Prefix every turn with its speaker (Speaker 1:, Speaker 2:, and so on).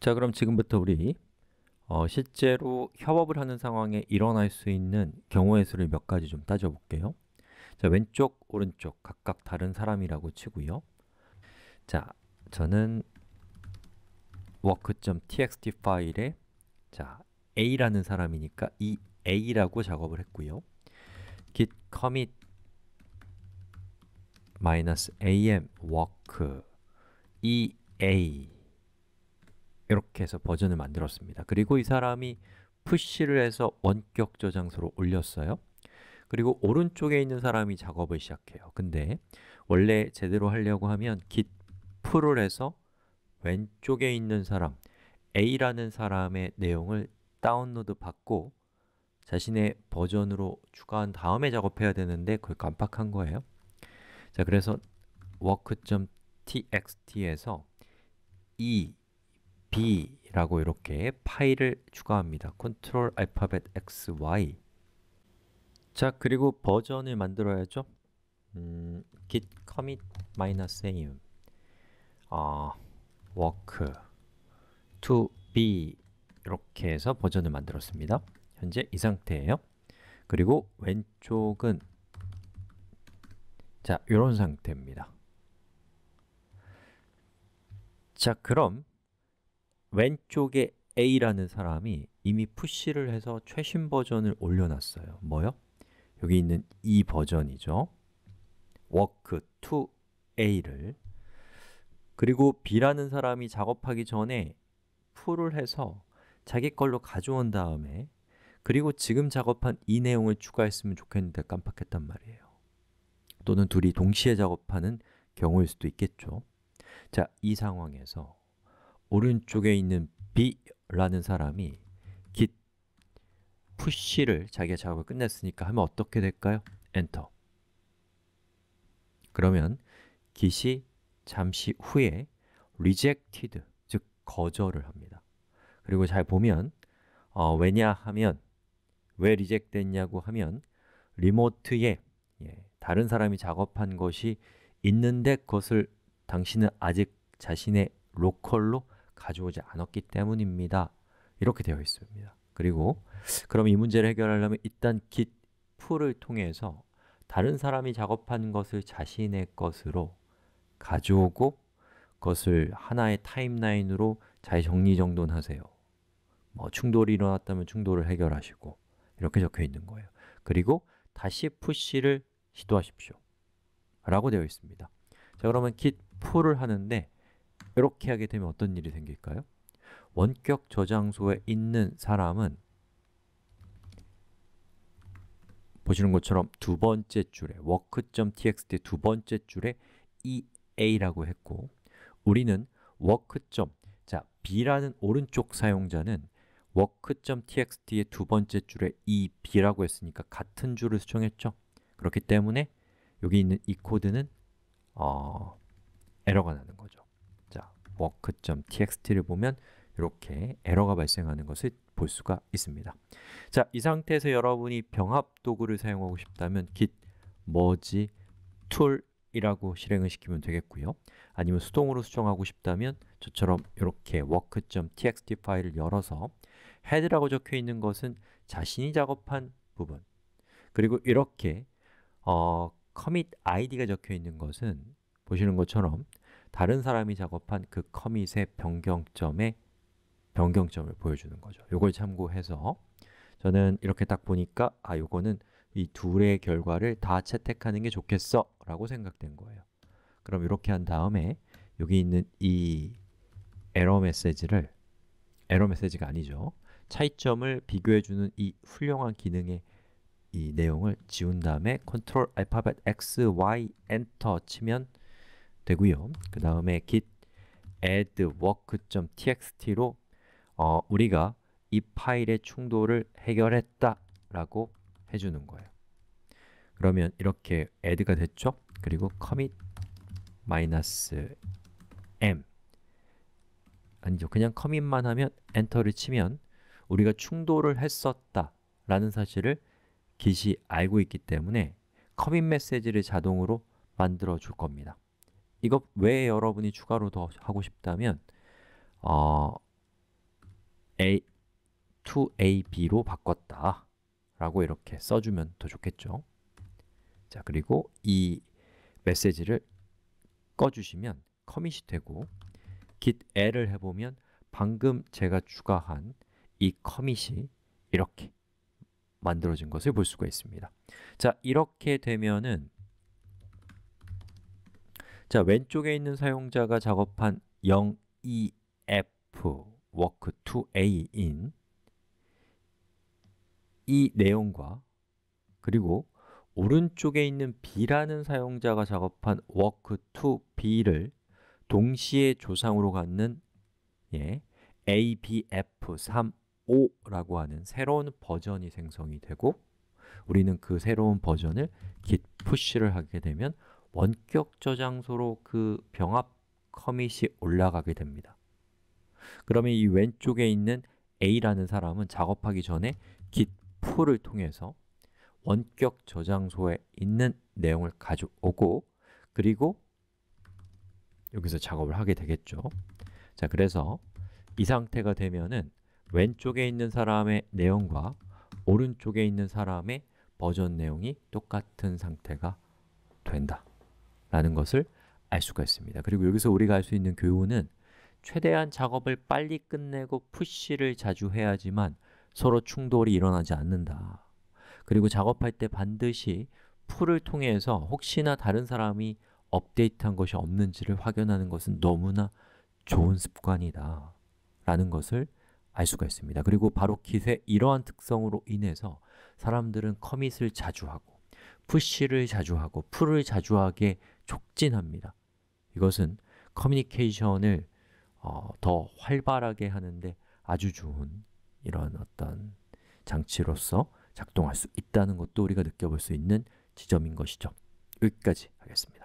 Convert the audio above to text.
Speaker 1: 자 그럼 지금부터 우리 어, 실제로 협업을 하는 상황에 일어날 수 있는 경우의 수를 몇 가지 좀 따져볼게요 자 왼쪽, 오른쪽 각각 다른 사람이라고 치고요 자, 저는 work.txt 파일에 자, A라는 사람이니까 이 A라고 작업을 했고요 git commit -am work ea 이렇게 해서 버전을 만들었습니다. 그리고 이 사람이 푸시를 해서 원격 저장소로 올렸어요. 그리고 오른쪽에 있는 사람이 작업을 시작해요. 근데 원래 제대로 하려고 하면 git 풀을 해서 왼쪽에 있는 사람 A라는 사람의 내용을 다운로드 받고 자신의 버전으로 추가한 다음에 작업해야 되는데 그걸 깜빡한 거예요. 자, 그래서 work.txt에서 이 e b라고 이렇게 파일을 추가합니다. 컨트롤 알파벳 x, y 자, 그리고 버전을 만들어야죠. 음, git commit -name 어, work to b 이렇게 해서 버전을 만들었습니다. 현재 이 상태예요. 그리고 왼쪽은 자, 이런 상태입니다. 자, 그럼 왼쪽에 A라는 사람이 이미 푸시를 해서 최신 버전을 올려놨어요 뭐요? 여기 있는 이 버전이죠 워크 to A를 그리고 B라는 사람이 작업하기 전에 풀을 해서 자기 걸로 가져온 다음에 그리고 지금 작업한 이 내용을 추가했으면 좋겠는데 깜빡했단 말이에요 또는 둘이 동시에 작업하는 경우일 수도 있겠죠 자, 이 상황에서 오른쪽에 있는 B라는 사람이 git push를 자기가 작업을 끝냈으니까 하면 어떻게 될까요? 엔터 그러면 git이 잠시 후에 rejected, 즉 거절을 합니다 그리고 잘 보면 어, 왜냐 하면 왜 리젝 됐냐고 하면 리모트에 예, 다른 사람이 작업한 것이 있는데 그것을 당신은 아직 자신의 로컬로 가져오지 않았기 때문입니다. 이렇게 되어 있습니다. 그리고 그럼 이 문제를 해결하려면 일단 git 풀을 통해서 다른 사람이 작업한 것을 자신의 것으로 가져오고 그것을 하나의 타임라인으로 잘 정리정돈하세요. 뭐 충돌이 일어났다면 충돌을 해결하시고 이렇게 적혀 있는 거예요. 그리고 다시 푸시를 시도하십시오. 라고 되어 있습니다. 자, 그러면 git 풀을 하는데 이렇게 하게 되면 어떤 일이 생길까요? 원격 저장소에 있는 사람은 보시는 것처럼 두 번째 줄에 work.txt 두 번째 줄에 ea라고 했고 우리는 work. 자, b라는 오른쪽 사용자는 work.txt의 두 번째 줄에 eb라고 했으니까 같은 줄을 수정했죠. 그렇기 때문에 여기 있는 이 코드는 어, 에러가 나는 거죠. work.txt를 그 보면 이렇게 에러가 발생하는 것을 볼 수가 있습니다. 자, 이 상태에서 여러분이 병합 도구를 사용하고 싶다면 git merge tool이라고 실행을 시키면 되겠고요. 아니면 수동으로 수정하고 싶다면 저처럼 이렇게 work.txt 그 파일을 열어서 head라고 적혀 있는 것은 자신이 작업한 부분 그리고 이렇게 어, commit id가 적혀 있는 것은 보시는 것처럼 다른 사람이 작업한 그 커밋의 변경점에 변경점을 보여주는 거죠. 이걸 참고해서 저는 이렇게 딱 보니까 아, 이거는이 둘의 결과를 다 채택하는 게 좋겠어 라고 생각된 거예요. 그럼 이렇게 한 다음에 여기 있는 이 에러 메시지를 에러 메시지가 아니죠. 차이점을 비교해주는 이 훌륭한 기능의 이 내용을 지운 다음에 컨트롤 알파벳 X, Y, Enter 치면 되고요. 그 다음에 git add work.txt로 어, 우리가 이 파일의 충돌을 해결했다 라고 해주는 거예요. 그러면 이렇게 add가 됐죠? 그리고 commit -m 아니죠. 그냥 커밋만 하면 엔터를 치면 우리가 충돌을 했었다 라는 사실을 git이 알고 있기 때문에 커밋 메시지를 자동으로 만들어 줄 겁니다. 이거왜 여러분이 추가로 더 하고 싶다면 어, A, to AB로 바꿨다 라고 이렇게 써주면 더 좋겠죠 자 그리고 이 메시지를 꺼주시면 커밋이 되고 git l을 해보면 방금 제가 추가한 이 커밋이 이렇게 만들어진 것을 볼 수가 있습니다 자 이렇게 되면은 자, 왼쪽에 있는 사용자가 작업한 0 e f work t a인 이 내용과 그리고 오른쪽에 있는 b라는 사용자가 작업한 work t b를 동시에 조상으로 갖는 예, abf35라고 하는 새로운 버전이 생성이 되고 우리는 그 새로운 버전을 git push를 하게 되면 원격 저장소로 그 병합 커밋이 올라가게 됩니다. 그러면 이 왼쪽에 있는 A라는 사람은 작업하기 전에 git 풀을 통해서 원격 저장소에 있는 내용을 가져오고 그리고 여기서 작업을 하게 되겠죠. 자, 그래서 이 상태가 되면은 왼쪽에 있는 사람의 내용과 오른쪽에 있는 사람의 버전 내용이 똑같은 상태가 된다. 라는 것을 알 수가 있습니다 그리고 여기서 우리가 알 수 있는 교훈은 최대한 작업을 빨리 끝내고 푸시를 자주 해야지만 서로 충돌이 일어나지 않는다 그리고 작업할 때 반드시 풀을 통해서 혹시나 다른 사람이 업데이트한 것이 없는지를 확인하는 것은 너무나 좋은 습관이다 라는 것을 알 수가 있습니다 그리고 바로 깃의 이러한 특성으로 인해서 사람들은 커밋을 자주 하고 푸시를 자주 하고 풀을 자주 하게 촉진합니다. 이것은 커뮤니케이션을 어, 더 활발하게 하는데 아주 좋은 이런 어떤 장치로서 작동할 수 있다는 것도 우리가 느껴볼 수 있는 지점인 것이죠. 여기까지 하겠습니다.